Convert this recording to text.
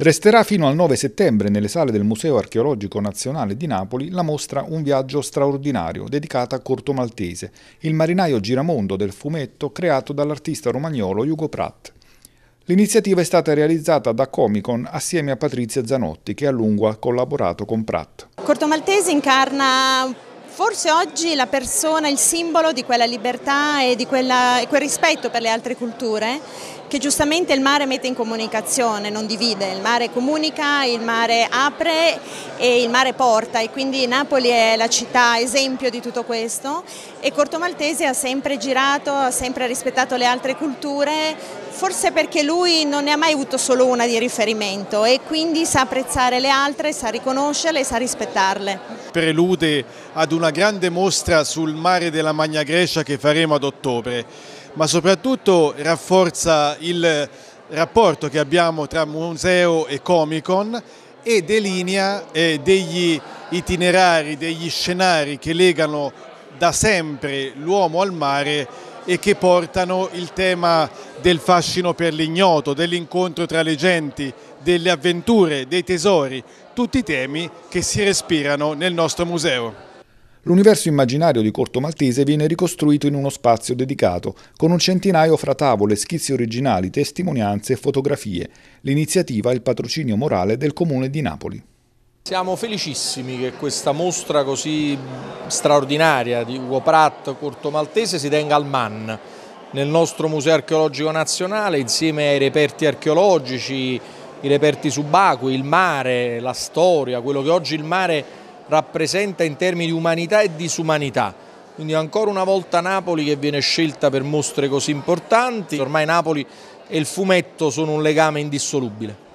Resterà fino al 9 settembre nelle sale del Museo Archeologico Nazionale di Napoli la mostra Un viaggio straordinario dedicata a Corto Maltese, il marinaio giramondo del fumetto creato dall'artista romagnolo Hugo Pratt. L'iniziativa è stata realizzata da Comicon assieme a Patrizia Zanotti che a lungo ha collaborato con Pratt. Corto Maltese incarna Forse oggi la persona è il simbolo di quella libertà e di quella, quel rispetto per le altre culture che giustamente il mare mette in comunicazione, non divide, il mare comunica, il mare apre e il mare porta e quindi Napoli è la città esempio di tutto questo e Corto Maltese ha sempre girato, ha sempre rispettato le altre culture, forse perché lui non ne ha mai avuto solo una di riferimento e quindi sa apprezzare le altre, sa riconoscerle e sa rispettarle prelude ad una grande mostra sul mare della Magna Grecia che faremo ad ottobre, ma soprattutto rafforza il rapporto che abbiamo tra museo e Comic Con e delinea eh, degli itinerari, degli scenari che legano da sempre l'uomo al mare e che portano il tema del fascino per l'ignoto, dell'incontro tra le genti, delle avventure, dei tesori, tutti temi che si respirano nel nostro museo. L'universo immaginario di Corto Maltese viene ricostruito in uno spazio dedicato, con un centinaio fra tavole, schizzi originali, testimonianze e fotografie. L'iniziativa è il patrocinio morale del Comune di Napoli. Siamo felicissimi che questa mostra così straordinaria di Ugo Pratt, Corto Maltese, si tenga al MAN, nel nostro Museo Archeologico Nazionale, insieme ai reperti archeologici, i reperti subacquei, il mare, la storia, quello che oggi il mare rappresenta in termini di umanità e disumanità. Quindi ancora una volta Napoli che viene scelta per mostre così importanti. Ormai Napoli e il fumetto sono un legame indissolubile.